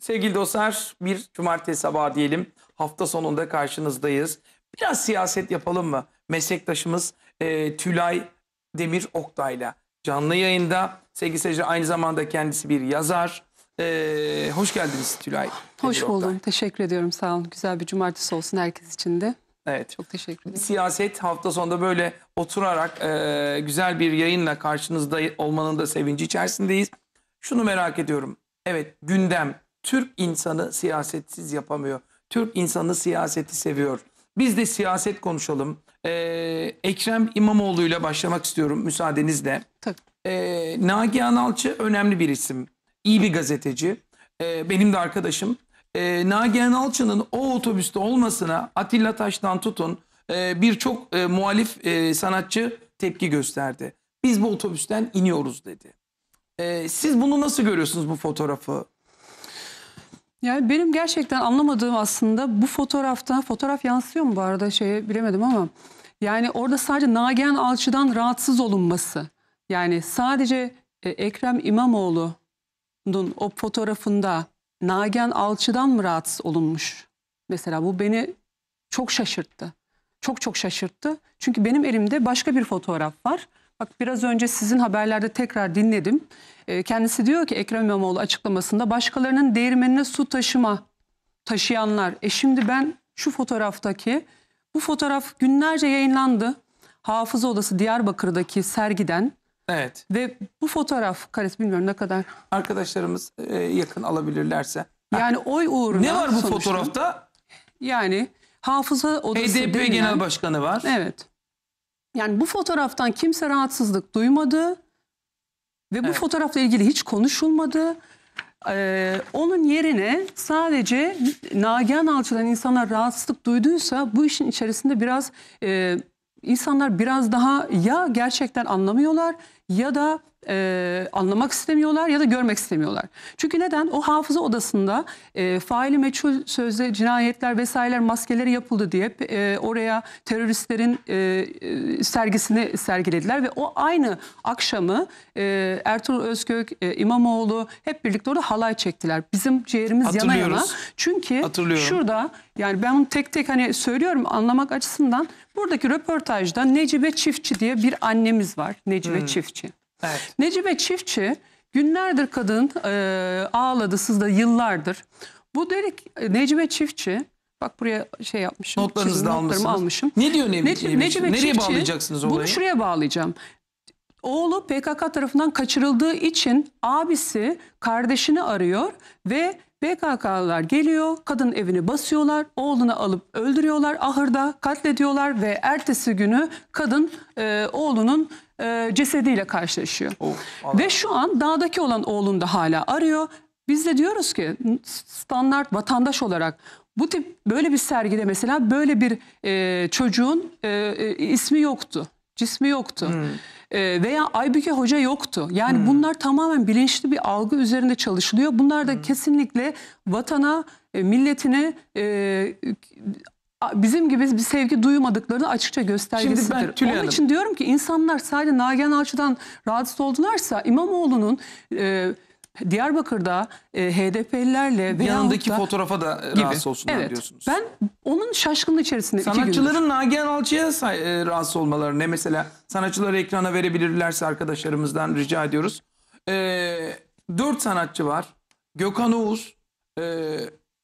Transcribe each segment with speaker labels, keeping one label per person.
Speaker 1: Sevgili dostlar bir cumartesi sabahı diyelim. Hafta sonunda karşınızdayız. Biraz siyaset yapalım mı? Meslektaşımız e, Tülay Demir Oktay'la canlı yayında. Sevgili seyirciler aynı zamanda kendisi bir yazar. E, hoş geldiniz Tülay. Demir Hoş buldum.
Speaker 2: Oktay. Teşekkür ediyorum. Sağ olun. Güzel bir cumartesi olsun herkes için de.
Speaker 1: Evet. Çok teşekkür ederim. Siyaset hafta sonunda böyle oturarak e, güzel bir yayınla karşınızda olmanın da sevinci içerisindeyiz. Şunu merak ediyorum. Evet gündem Türk insanı siyasetsiz yapamıyor. Türk insanı siyaseti seviyor. Biz de siyaset konuşalım. Ee, Ekrem İmamoğlu ile başlamak istiyorum müsaadenizle. Ee, Nagihan Alçı önemli bir isim. İyi bir gazeteci. Ee, benim de arkadaşım. Ee, Nagihan Alçı'nın o otobüste olmasına Atilla Taş'tan tutun e, birçok e, muhalif e, sanatçı tepki gösterdi. Biz bu otobüsten iniyoruz dedi. Ee, siz bunu nasıl görüyorsunuz bu fotoğrafı?
Speaker 2: Yani benim gerçekten anlamadığım aslında bu fotoğrafta fotoğraf yansıyor mu bu arada şeye bilemedim ama yani orada sadece Nagihan Alçı'dan rahatsız olunması. Yani sadece e, Ekrem İmamoğlu'nun o fotoğrafında Nagihan Alçı'dan mı rahatsız olunmuş? Mesela bu beni çok şaşırttı. Çok çok şaşırttı. Çünkü benim elimde başka bir fotoğraf var. Bak biraz önce sizin haberlerde tekrar dinledim. Ee, kendisi diyor ki Ekrem İmamoğlu açıklamasında başkalarının değirmenine su taşıma taşıyanlar. E şimdi ben şu fotoğraftaki bu fotoğraf günlerce yayınlandı. Hafıza Odası Diyarbakır'daki sergiden. Evet. Ve bu fotoğraf karesi bilmiyorum ne kadar.
Speaker 1: Arkadaşlarımız e, yakın alabilirlerse.
Speaker 2: Yani oy uğruna. Ne var bu sonuçta, fotoğrafta? Yani Hafıza Odası. HDP denilen, Genel
Speaker 1: Başkanı var. Evet.
Speaker 2: Yani bu fotoğraftan kimse rahatsızlık duymadı ve bu evet. fotoğrafla ilgili hiç konuşulmadı. Ee, onun yerine sadece Nagihan Alçı'dan insanlar rahatsızlık duyduysa bu işin içerisinde biraz e, insanlar biraz daha ya gerçekten anlamıyorlar ya da e, anlamak istemiyorlar ya da görmek istemiyorlar. Çünkü neden? O hafıza odasında e, faili meçhul sözde cinayetler vesaireler maskeleri yapıldı diye e, oraya teröristlerin e, e, sergisini sergilediler ve o aynı akşamı e, Ertuğrul Özkök, e, İmamoğlu hep birlikte orada halay çektiler. Bizim ciğerimiz yana yana. Çünkü şurada yani ben bunu tek tek hani söylüyorum anlamak açısından buradaki röportajda Necibe Çiftçi diye bir annemiz var. Necibe hmm. Çiftçi. Evet. Necibe Çiftçi günlerdir kadın e, ağladı sızda yıllardır. Bu delik e, Necibe Çiftçi Bak buraya şey yapmışım. Notlarınızı da almışsınız. almışım. Ne diyor Necibe, Necibe, Necibe Nereye Çiftçi, bağlayacaksınız olayı? Bunu şuraya bağlayacağım. Oğlu PKK tarafından kaçırıldığı için abisi kardeşini arıyor ve PKK'lar geliyor, kadın evini basıyorlar, oğlunu alıp öldürüyorlar, ahırda katlediyorlar ve ertesi günü kadın e, oğlunun e, cesediyle karşılaşıyor. Of, oh, ve şu an dağdaki olan oğlunu da hala arıyor. Biz de diyoruz ki standart vatandaş olarak bu tip böyle bir sergide mesela böyle bir e, çocuğun e, e, ismi yoktu, cismi yoktu. Hmm e, veya Aybüke Hoca yoktu. Yani hmm. bunlar tamamen bilinçli bir algı üzerinde çalışılıyor. Bunlar da hmm. kesinlikle vatana, e, milletine e, bizim gibi bir sevgi duymadıklarını açıkça göstergesidir. Şimdi ben, Onun için diyorum ki insanlar sadece Nagihan Alçı'dan rahatsız oldularsa İmamoğlu'nun... E, Diyarbakır'da e, HDP'lilerle ve yanındaki da,
Speaker 1: fotoğrafa da gibi. rahatsız olsunlar evet. diyorsunuz.
Speaker 2: Ben onun şaşkınlığı içerisinde Sanatçıların
Speaker 1: Nagihan Alçı'ya e, rahatsız olmaları ne mesela sanatçıları ekrana verebilirlerse arkadaşlarımızdan rica ediyoruz. E, dört sanatçı var. Gökhan Oğuz e,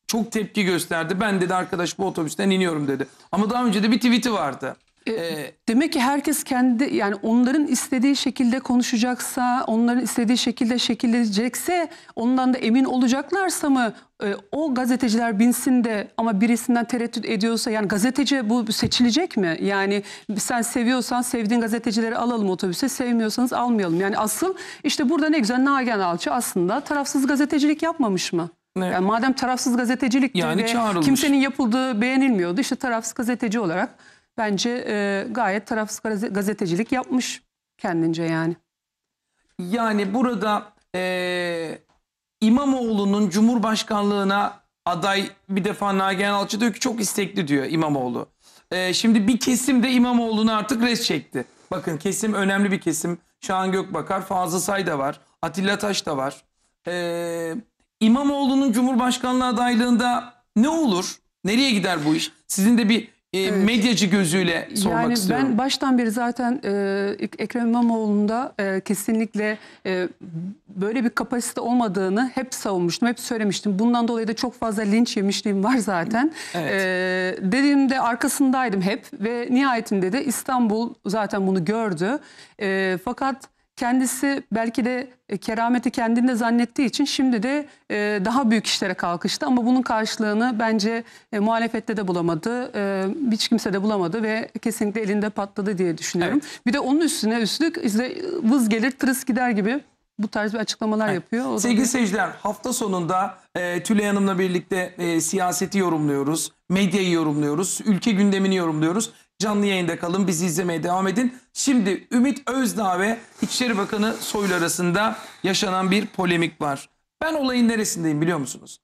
Speaker 1: çok tepki gösterdi. Ben dedi arkadaş bu otobüsten iniyorum dedi. Ama daha önce de bir tweet'i vardı. Ee, e,
Speaker 2: demek ki herkes kendi yani onların istediği şekilde konuşacaksa, onların istediği şekilde şekillenecekse, ondan da emin olacaklarsa mı e, o gazeteciler binsin de ama birisinden tereddüt ediyorsa yani gazeteci bu seçilecek mi? Yani sen seviyorsan sevdiğin gazetecileri alalım otobüse, sevmiyorsanız almayalım. Yani asıl işte burada ne güzel Nagen Alçı aslında tarafsız gazetecilik yapmamış mı? Evet. Yani madem tarafsız gazetecilik yani ve kimsenin yapıldığı beğenilmiyordu işte tarafsız gazeteci olarak Bence e, gayet tarafsız gazetecilik yapmış kendince yani.
Speaker 1: Yani burada e, İmamoğlu'nun Cumhurbaşkanlığına aday bir defa Nagihan Alçı diyor ki çok istekli diyor İmamoğlu. E, şimdi bir kesim de İmamoğlu'nu artık res çekti. Bakın kesim önemli bir kesim. Şahan Gökbakar, Fazıl Say da var. Atilla Taş da var. Ee, İmamoğlu'nun Cumhurbaşkanlığı adaylığında ne olur? Nereye gider bu iş? Sizin de bir e, evet. medyacı gözüyle sormak yani istiyorum. ben
Speaker 2: baştan beri zaten e, Ekrem İmamoğlu'nda e, kesinlikle e, böyle bir kapasite olmadığını hep savunmuştum, hep söylemiştim. Bundan dolayı da çok fazla linç yemişliğim var zaten. Evet. E, dediğimde arkasındaydım hep ve nihayetinde de İstanbul zaten bunu gördü. E, fakat Kendisi belki de e, kerameti kendinde zannettiği için şimdi de e, daha büyük işlere kalkıştı. Ama bunun karşılığını bence e, muhalefette de bulamadı. Hiç kimse de bulamadı ve kesinlikle elinde patladı diye düşünüyorum. Evet. Bir de onun üstüne üstlük işte vız gelir tırıs gider gibi bu tarz bir açıklamalar evet. yapıyor. O Sevgili zaman... seyirciler
Speaker 1: hafta sonunda e, Tülay Hanım'la birlikte e, siyaseti yorumluyoruz, medyayı yorumluyoruz, ülke gündemini yorumluyoruz. Canlı yayında kalın, bizi izlemeye devam edin. Şimdi Ümit Özdağ ve İçişleri Bakanı Soylu arasında yaşanan bir polemik var. Ben olayın neresindeyim biliyor musunuz?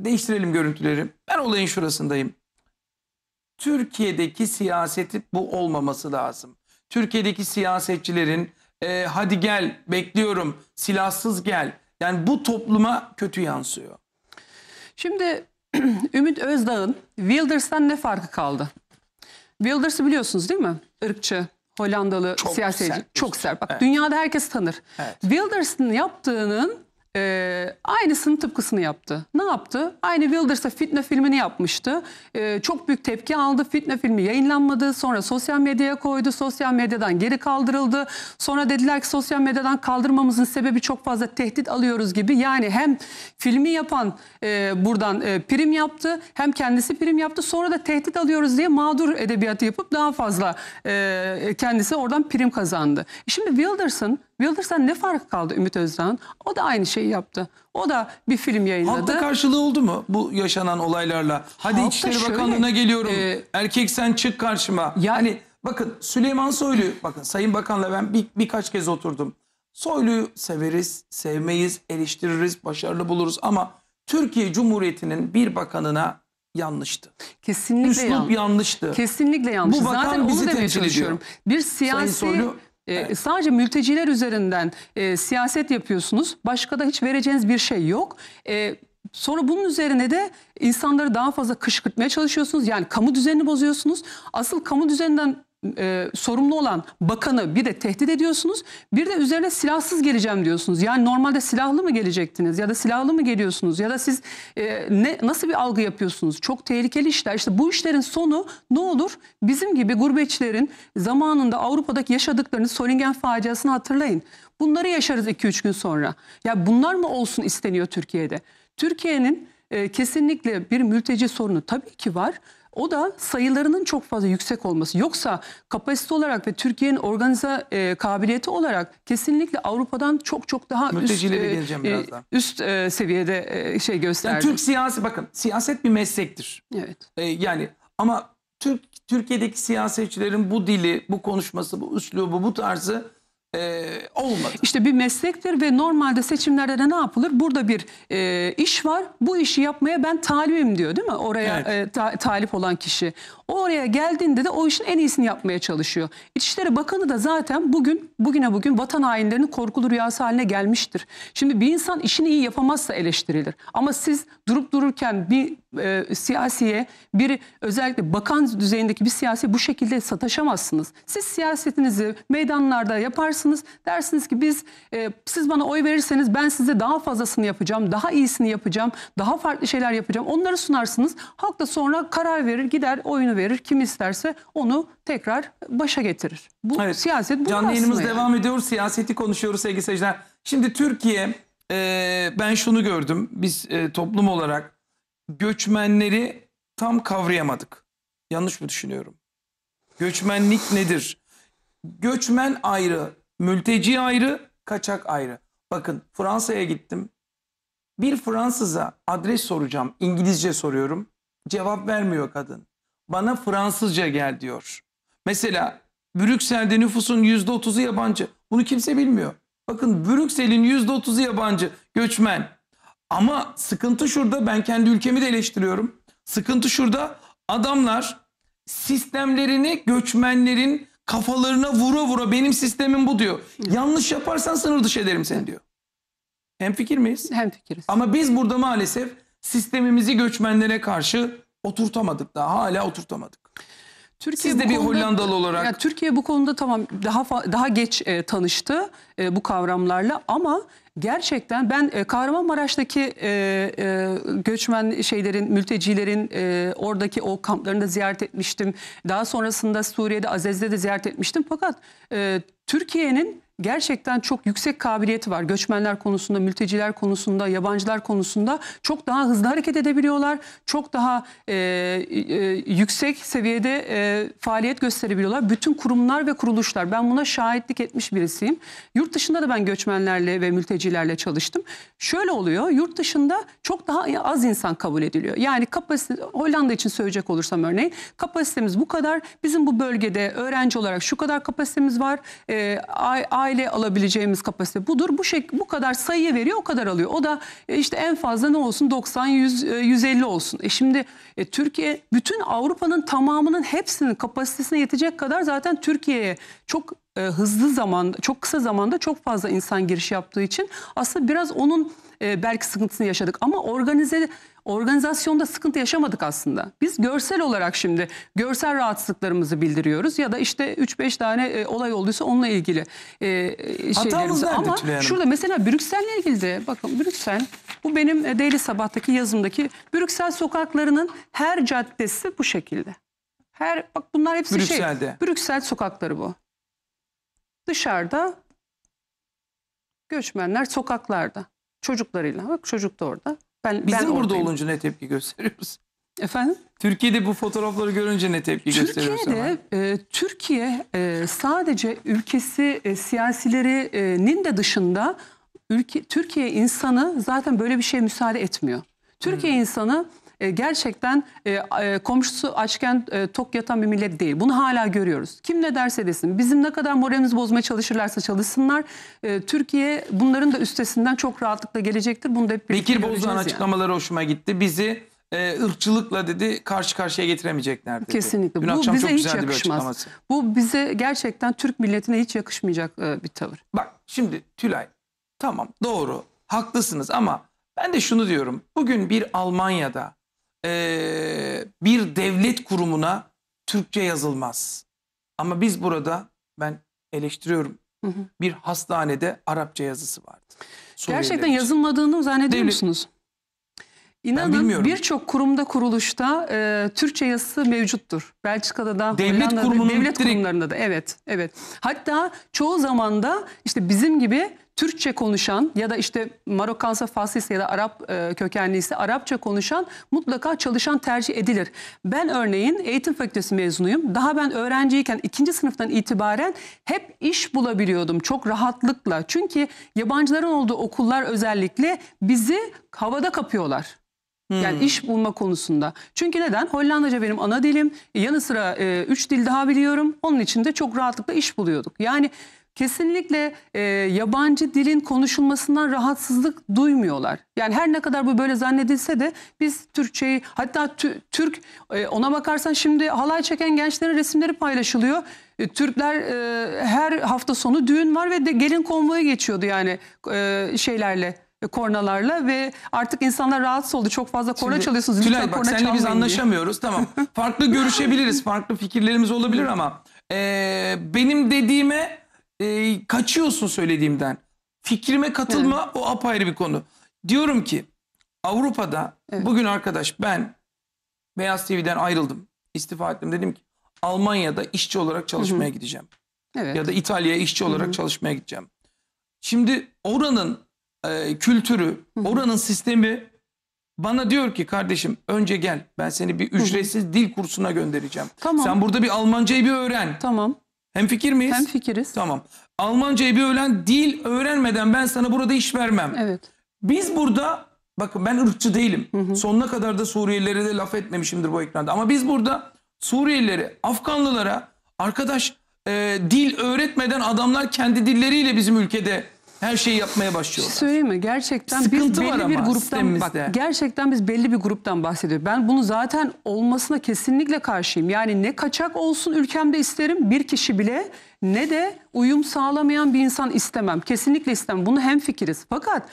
Speaker 1: Değiştirelim görüntüleri. Ben olayın şurasındayım. Türkiye'deki siyaseti bu olmaması lazım. Türkiye'deki siyasetçilerin e, hadi gel bekliyorum silahsız gel. Yani bu topluma kötü yansıyor.
Speaker 2: Şimdi Ümit Özdağ'ın Wilders'tan ne farkı kaldı? Wilders'ı biliyorsunuz değil mi? Irkçı, Hollandalı çok siyasetçi. Sert. Çok sert. Bak evet. dünyada herkes tanır. Evet. Wilders'ın yaptığının ee, aynısının tıpkısını yaptı. Ne yaptı? Aynı Wilders'a Fitne filmini yapmıştı. Ee, çok büyük tepki aldı. Fitne filmi yayınlanmadı. Sonra sosyal medyaya koydu. Sosyal medyadan geri kaldırıldı. Sonra dediler ki sosyal medyadan kaldırmamızın sebebi çok fazla tehdit alıyoruz gibi. Yani hem filmi yapan e, buradan e, prim yaptı. Hem kendisi prim yaptı. Sonra da tehdit alıyoruz diye mağdur edebiyatı yapıp daha fazla e, kendisi oradan prim kazandı. Şimdi Wilders'ın Yıldırsan ne fark kaldı Ümit Özdağ'ın? O da aynı şeyi yaptı. O da bir film yayınladı. Halkta
Speaker 1: karşılığı oldu mu bu yaşanan olaylarla? Hadi Halkta İçişleri şöyle, Bakanlığı'na geliyorum. E, Erkek sen çık karşıma. Yani bakın Süleyman Soylu, bakın Sayın Bakan'la ben bir, birkaç kez oturdum. Soylu'yu severiz, sevmeyiz, eleştiririz, başarılı buluruz ama Türkiye Cumhuriyeti'nin bir bakanına yanlıştı.
Speaker 2: Kesinlikle Üslup yanlış. yanlıştı. Kesinlikle yanlış. Bu bakan Zaten bizi onu demeye çalışıyorum. Bir siyasi Soylu, ee, evet. Sadece mülteciler üzerinden e, siyaset yapıyorsunuz. Başka da hiç vereceğiniz bir şey yok. E, Sonra bunun üzerine de insanları daha fazla kışkırtmaya çalışıyorsunuz. Yani kamu düzenini bozuyorsunuz. Asıl kamu düzeninden e, sorumlu olan bakanı bir de tehdit ediyorsunuz. Bir de üzerine silahsız geleceğim diyorsunuz. Yani normalde silahlı mı gelecektiniz ya da silahlı mı geliyorsunuz ya da siz e, ne nasıl bir algı yapıyorsunuz? Çok tehlikeli işler. İşte bu işlerin sonu ne olur? Bizim gibi gurbetçilerin zamanında Avrupa'daki yaşadıklarını Solingen faciasını hatırlayın. Bunları yaşarız 2-3 gün sonra. Ya bunlar mı olsun isteniyor Türkiye'de? Türkiye'nin e, kesinlikle bir mülteci sorunu tabii ki var. O da sayılarının çok fazla yüksek olması. Yoksa kapasite olarak ve Türkiye'nin organize e, kabiliyeti olarak kesinlikle Avrupa'dan çok çok daha üst, e, e
Speaker 1: üst e, seviyede e, şey gösterdi. Yani Türk siyasi bakın siyaset bir meslektir. Evet. E, yani ama Türk Türkiye'deki siyasetçilerin bu dili, bu konuşması, bu üslubu, bu tarzı e, olmadı.
Speaker 2: İşte bir meslektir ve normalde seçimlerde de ne yapılır? Burada bir e, iş var. Bu işi yapmaya ben talibim diyor değil mi? Oraya evet. e, ta, talip olan kişi. Oraya geldiğinde de o işin en iyisini yapmaya çalışıyor. İçişleri Bakanı da zaten bugün bugüne bugün vatan hainlerinin korkulu rüyası haline gelmiştir. Şimdi bir insan işini iyi yapamazsa eleştirilir. Ama siz durup dururken bir e, siyasiye bir özellikle bakan düzeyindeki bir siyasi bu şekilde sataşamazsınız. Siz siyasetinizi meydanlarda yaparsınız. Dersiniz ki biz e, siz bana oy verirseniz ben size daha fazlasını yapacağım, daha iyisini yapacağım, daha farklı şeyler yapacağım. Onları sunarsınız. Halk da sonra karar verir, gider oyunu verir. Kim isterse onu tekrar başa getirir. Bu evet.
Speaker 1: siyaset bu Canlı yayınımız yani. devam ediyor. Siyaseti konuşuyoruz sevgili seyirciler. Şimdi Türkiye e, ben şunu gördüm. Biz e, toplum olarak göçmenleri tam kavrayamadık. Yanlış mı düşünüyorum? Göçmenlik nedir? Göçmen ayrı, mülteci ayrı, kaçak ayrı. Bakın Fransa'ya gittim. Bir Fransız'a adres soracağım. İngilizce soruyorum. Cevap vermiyor kadın. Bana Fransızca gel diyor. Mesela Brüksel'de nüfusun %30'u yabancı. Bunu kimse bilmiyor. Bakın Brüksel'in %30'u yabancı göçmen. Ama sıkıntı şurada ben kendi ülkemi de eleştiriyorum. Sıkıntı şurada adamlar sistemlerini göçmenlerin kafalarına vura vura benim sistemim bu diyor. Yanlış yaparsan sınır dışı ederim seni diyor. Hem fikir miyiz? Hem fikiriz. Ama biz burada maalesef sistemimizi göçmenlere karşı oturtamadık daha hala oturtamadık. Türkiye
Speaker 2: Siz de bir konuda, Hollandalı olarak. Yani Türkiye bu konuda tamam daha daha geç e, tanıştı e, bu kavramlarla ama gerçekten ben e, Kahramanmaraş'taki e, e, göçmen şeylerin, mültecilerin e, oradaki o kamplarını da ziyaret etmiştim. Daha sonrasında Suriye'de, Azez'de de ziyaret etmiştim. Fakat e, Türkiye'nin gerçekten çok yüksek kabiliyeti var. Göçmenler konusunda, mülteciler konusunda, yabancılar konusunda çok daha hızlı hareket edebiliyorlar. Çok daha e, e, yüksek seviyede e, faaliyet gösterebiliyorlar. Bütün kurumlar ve kuruluşlar. Ben buna şahitlik etmiş birisiyim. Yurt dışında da ben göçmenlerle ve mültecilerle çalıştım. Şöyle oluyor. Yurt dışında çok daha az insan kabul ediliyor. Yani kapasite Hollanda için söyleyecek olursam örneğin kapasitemiz bu kadar. Bizim bu bölgede öğrenci olarak şu kadar kapasitemiz var. E, ay, aile alabileceğimiz kapasite budur. Bu şek bu kadar sayıya veriyor, o kadar alıyor. O da e, işte en fazla ne olsun 90 100 150 olsun. E şimdi e, Türkiye bütün Avrupa'nın tamamının hepsinin kapasitesine yetecek kadar zaten Türkiye'ye çok e, hızlı zaman, çok kısa zamanda çok fazla insan giriş yaptığı için aslında biraz onun e, belki sıkıntısını yaşadık ama organize organizasyonda sıkıntı yaşamadık aslında. Biz görsel olarak şimdi görsel rahatsızlıklarımızı bildiriyoruz ya da işte 3-5 tane e, olay olduysa onunla ilgili e, e şeylerimizi. Ama şurada mesela Brüksel'le ilgili de bakın Brüksel bu benim e, Daily Sabah'taki yazımdaki Brüksel sokaklarının her caddesi bu şekilde. Her bak bunlar hepsi şey, Brüksel'de. şey. Brüksel sokakları bu. Dışarıda göçmenler sokaklarda çocuklarıyla bak çocuk da orada. Ben, Bizim ben burada oradayım.
Speaker 1: olunca ne tepki gösteriyoruz? Efendim? Türkiye'de bu fotoğrafları görünce ne tepki gösteriyorsun? Türkiye'de
Speaker 2: e, Türkiye e, sadece ülkesi e, siyasilerinin de dışında ülke, Türkiye insanı zaten böyle bir şeye müsaade etmiyor. Türkiye hmm. insanı e, gerçekten e, e, komşusu açken e, tok yatan bir millet değil. Bunu hala görüyoruz. Kim ne derse desin. Bizim ne kadar moralimizi bozmaya çalışırlarsa çalışsınlar. E, Türkiye bunların da üstesinden çok rahatlıkla gelecektir. Bunu da hep Bekir Bozdağ'ın
Speaker 1: yani. hoşuma gitti. Bizi e, ırkçılıkla dedi karşı karşıya getiremeyecekler dedi. Kesinlikle. Dün Bu bize hiç yakışmaz. Bu
Speaker 2: bize gerçekten Türk
Speaker 1: milletine hiç yakışmayacak e, bir tavır. Bak şimdi Tülay tamam doğru haklısınız ama ben de şunu diyorum. Bugün bir Almanya'da e, bir devlet kurumuna Türkçe yazılmaz. Ama biz burada ben eleştiriyorum. Hı hı. Bir hastanede Arapça yazısı vardı. Suriyeliler Gerçekten için. yazılmadığını
Speaker 2: zannediyor devlet, musunuz?
Speaker 1: İnanın birçok
Speaker 2: kurumda kuruluşta e, Türkçe yazısı mevcuttur. Belçika'da da devlet, devlet kurumlarında da evet evet. Hatta çoğu zamanda işte bizim gibi Türkçe konuşan ya da işte Marokkansa Fasis ya da Arap e, kökenliyse Arapça konuşan mutlaka çalışan tercih edilir. Ben örneğin eğitim fakültesi mezunuyum. Daha ben öğrenciyken ikinci sınıftan itibaren hep iş bulabiliyordum çok rahatlıkla. Çünkü yabancıların olduğu okullar özellikle bizi havada kapıyorlar. Hmm. Yani hmm. iş bulma konusunda. Çünkü neden? Hollandaca benim ana dilim. Yanı sıra 3 e, dil daha biliyorum. Onun için de çok rahatlıkla iş buluyorduk. Yani kesinlikle e, yabancı dilin konuşulmasından rahatsızlık duymuyorlar. Yani her ne kadar bu böyle zannedilse de biz Türkçeyi hatta Türk e, ona bakarsan şimdi halay çeken gençlerin resimleri paylaşılıyor. E, Türkler e, her hafta sonu düğün var ve de gelin konvoyu geçiyordu yani e, şeylerle e, kornalarla ve artık insanlar rahatsız oldu. Çok fazla korna Şimdi, çalıyorsunuz. Tülay bak senle biz anlaşamıyoruz
Speaker 1: diye. tamam. Farklı görüşebiliriz, farklı fikirlerimiz olabilir ama e, benim dediğime e, kaçıyorsun söylediğimden. Fikrime katılma evet. o apayrı bir konu. Diyorum ki Avrupa'da evet. bugün arkadaş ben Beyaz TV'den ayrıldım. İstifa ettim. Dedim ki Almanya'da işçi olarak çalışmaya Hı-hı. gideceğim. Evet. Ya da İtalya'ya işçi olarak Hı-hı. çalışmaya gideceğim. Şimdi oranın e, kültürü, Hı-hı. oranın sistemi bana diyor ki kardeşim önce gel ben seni bir ücretsiz Hı-hı. dil kursuna göndereceğim. Tamam. Sen burada bir Almancayı bir öğren. Tamam. Hem fikir miyiz? Hem fikiriz. Tamam. Almancayı bir öğren, dil öğrenmeden ben sana burada iş vermem. Evet. Biz burada bakın ben ırkçı değilim. Hı hı. Sonuna kadar da Suriyelilere de laf etmemişimdir bu ekranda. Ama biz burada Suriyelilere, Afganlılara arkadaş e, dil öğretmeden adamlar kendi dilleriyle bizim ülkede her şeyi yapmaya başlıyorlar. şey
Speaker 2: söyleyeyim mi? Gerçekten Sıkıntı biz belli bir gruptan bak, gerçekten biz belli bir gruptan bahsediyoruz. Ben bunu zaten olmasına kesinlikle karşıyım. Yani ne kaçak olsun ülkemde isterim bir kişi bile ne de uyum sağlamayan bir insan istemem. Kesinlikle istemem. Bunu hem fikiriz. Fakat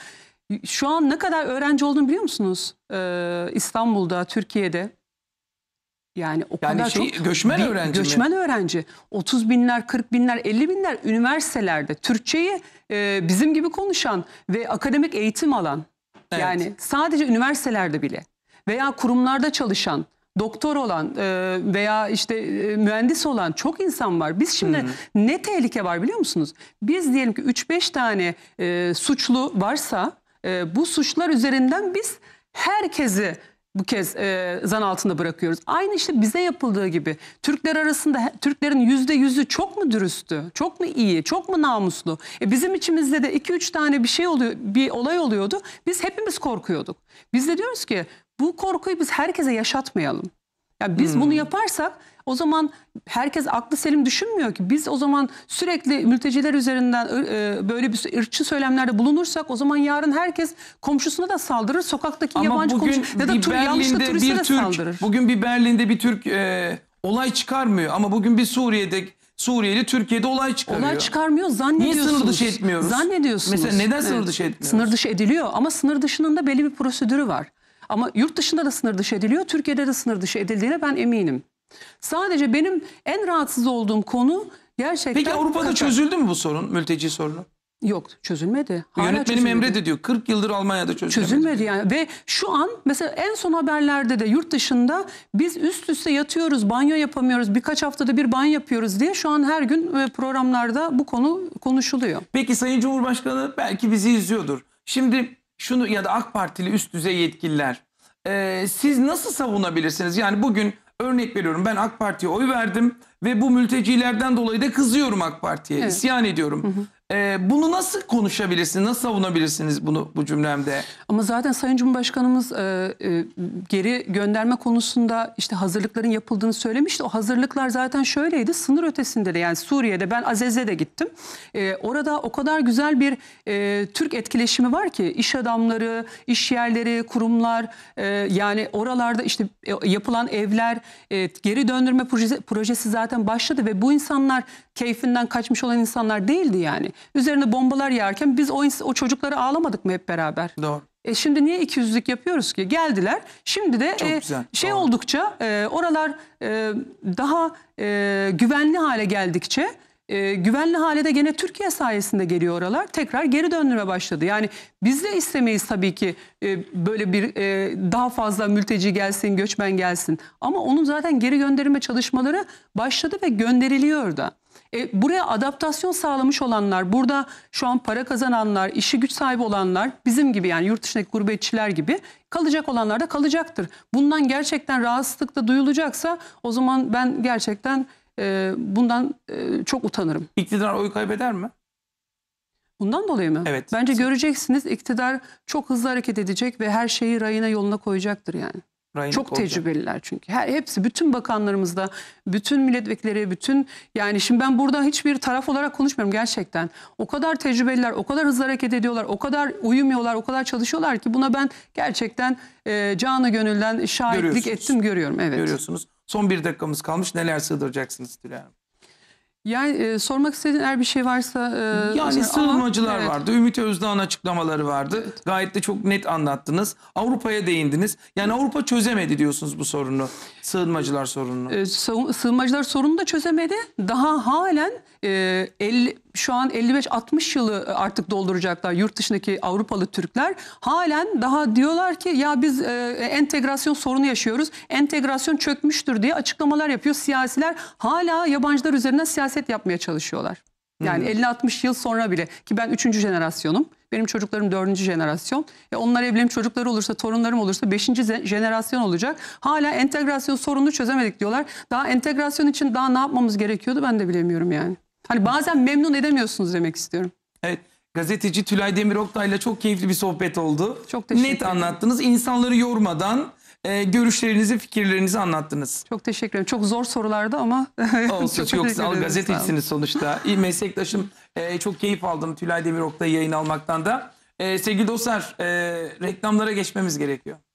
Speaker 2: şu an ne kadar öğrenci olduğunu biliyor musunuz? Ee, İstanbul'da, Türkiye'de yani o yani kadar şey, çok göçmen bir, öğrenci göçmen mi? öğrenci 30 binler 40 binler 50 binler üniversitelerde Türkçeyi e, bizim gibi konuşan ve akademik eğitim alan evet. yani sadece üniversitelerde bile veya kurumlarda çalışan doktor olan e, veya işte e, mühendis olan çok insan var. Biz şimdi hı ne tehlike var biliyor musunuz? Biz diyelim ki 3-5 tane e, suçlu varsa e, bu suçlar üzerinden biz herkesi bu kez e, zan altında bırakıyoruz. Aynı işte bize yapıldığı gibi Türkler arasında Türklerin yüzde yüzü çok mu dürüstü, çok mu iyi, çok mu namuslu? E, bizim içimizde de iki üç tane bir şey oluyor, bir olay oluyordu. Biz hepimiz korkuyorduk. Biz de diyoruz ki bu korkuyu biz herkese yaşatmayalım. Yani biz hmm. bunu yaparsak o zaman herkes aklı selim düşünmüyor ki. Biz o zaman sürekli mülteciler üzerinden e, böyle bir ırkçı söylemlerde bulunursak o zaman yarın herkes komşusuna da saldırır. Sokaktaki Ama yabancı komşu ya da tur, yanlışlıkla turiste de Türk, saldırır.
Speaker 1: Bugün bir Berlin'de bir Türk e, olay çıkarmıyor ama bugün bir Suriye'de Suriyeli Türkiye'de olay çıkarıyor. Olay çıkarmıyor zannediyorsunuz. Niye sınır dışı etmiyoruz? Zannediyorsunuz. Mesela neden sınır dışı etmiyoruz? Sınır
Speaker 2: dışı ediliyor ama sınır dışının da belli bir prosedürü var. Ama yurt dışında da sınır dışı ediliyor, Türkiye'de de sınır dışı edildiğine ben eminim. Sadece benim en rahatsız olduğum konu gerçekten... Peki Avrupa'da Katar. çözüldü
Speaker 1: mü bu sorun, mülteci sorunu?
Speaker 2: Yok çözülmedi. Hala Yönetmenim çözülmedi.
Speaker 1: emredi diyor. 40 yıldır Almanya'da çözülmedi. Çözülmedi
Speaker 2: yani ve şu an mesela en son haberlerde de yurt dışında biz üst üste yatıyoruz, banyo yapamıyoruz, birkaç haftada bir banyo yapıyoruz diye şu an her gün e, programlarda bu konu konuşuluyor.
Speaker 1: Peki Sayın Cumhurbaşkanı belki bizi izliyordur. Şimdi şunu ya da AK Partili üst düzey yetkililer e, siz nasıl savunabilirsiniz? Yani bugün Örnek veriyorum ben AK Parti'ye oy verdim ve bu mültecilerden dolayı da kızıyorum AK Parti'ye, evet. isyan ediyorum. Hı hı. Ee, bunu nasıl konuşabilirsiniz, nasıl savunabilirsiniz bunu bu cümlemde?
Speaker 2: Ama zaten Sayın Cumhurbaşkanımız e, e, geri gönderme konusunda işte hazırlıkların yapıldığını söylemişti. O hazırlıklar zaten şöyleydi, sınır ötesinde de yani Suriye'de ben Azez'e de gittim. E, orada o kadar güzel bir e, Türk etkileşimi var ki iş adamları, iş yerleri, kurumlar e, yani oralarda işte e, yapılan evler, e, geri döndürme projesi, projesi zaten başladı ve bu insanlar keyfinden kaçmış olan insanlar değildi yani. Üzerine bombalar yağarken biz o, o çocukları ağlamadık mı hep beraber? Doğru. E şimdi niye ikiyüzlük yapıyoruz ki? Geldiler. Şimdi de e, şey Doğru. oldukça e, oralar e, daha e, güvenli hale geldikçe e, güvenli hale de gene Türkiye sayesinde geliyor oralar. Tekrar geri döndürme başladı. Yani biz de istemeyiz tabii ki e, böyle bir e, daha fazla mülteci gelsin, göçmen gelsin. Ama onun zaten geri gönderme çalışmaları başladı ve gönderiliyor da. E, buraya adaptasyon sağlamış olanlar, burada şu an para kazananlar, işi güç sahibi olanlar bizim gibi yani yurt dışındaki gurbetçiler gibi kalacak olanlar da kalacaktır. Bundan gerçekten rahatsızlık da duyulacaksa o zaman ben gerçekten e, bundan e, çok utanırım.
Speaker 1: İktidar oy kaybeder mi?
Speaker 2: Bundan dolayı mı? Evet. Bence göreceksiniz iktidar çok hızlı hareket edecek ve her şeyi rayına yoluna koyacaktır yani. Raynik Çok olacak. tecrübeliler çünkü. Her, hepsi bütün bakanlarımızda, bütün milletvekilleri, bütün yani şimdi ben burada hiçbir taraf olarak konuşmuyorum gerçekten. O kadar tecrübeliler, o kadar hızlı hareket ediyorlar, o kadar uyumuyorlar, o kadar çalışıyorlar ki buna ben gerçekten e, canı gönülden şahitlik
Speaker 1: ettim görüyorum. Evet. Görüyorsunuz. Son bir dakikamız kalmış. Neler sığdıracaksınız Tülay Hanım?
Speaker 2: Yani e, sormak istediğin eğer bir şey varsa... E, yani sığınmacılar ama,
Speaker 1: vardı. Ümit Özdağ'ın açıklamaları vardı. Evet. Gayet de çok net anlattınız. Avrupa'ya değindiniz. Yani Avrupa çözemedi diyorsunuz bu sorunu. Sığınmacılar sorununu.
Speaker 2: E, sığınmacılar sorununu da çözemedi. Daha halen e, 50, şu an 55-60 yılı artık dolduracaklar yurt dışındaki Avrupalı Türkler. Halen daha diyorlar ki ya biz e, entegrasyon sorunu yaşıyoruz. Entegrasyon çökmüştür diye açıklamalar yapıyor. Siyasiler hala yabancılar üzerinden siyaset yapmaya çalışıyorlar. Yani hmm. 50-60 yıl sonra bile ki ben 3. jenerasyonum. Benim çocuklarım dördüncü jenerasyon. E onlar evlenip çocukları olursa, torunlarım olursa beşinci jenerasyon olacak. Hala entegrasyon sorununu çözemedik diyorlar. Daha entegrasyon için daha ne yapmamız gerekiyordu ben de bilemiyorum yani. Hani bazen memnun edemiyorsunuz demek istiyorum.
Speaker 1: Evet. Gazeteci Tülay Demiroktay'la çok keyifli bir sohbet oldu. Çok teşekkür Net ederim. anlattınız. İnsanları yormadan e, görüşlerinizi, fikirlerinizi anlattınız. Çok teşekkür ederim. Çok zor sorulardı ama. Olsun çok, çok sağ ol. Gazetecisiniz sonuçta. İyi meslektaşım. E, çok keyif aldım Tülay Demiroktay'ı yayın almaktan da. E, sevgili dostlar e, reklamlara geçmemiz gerekiyor.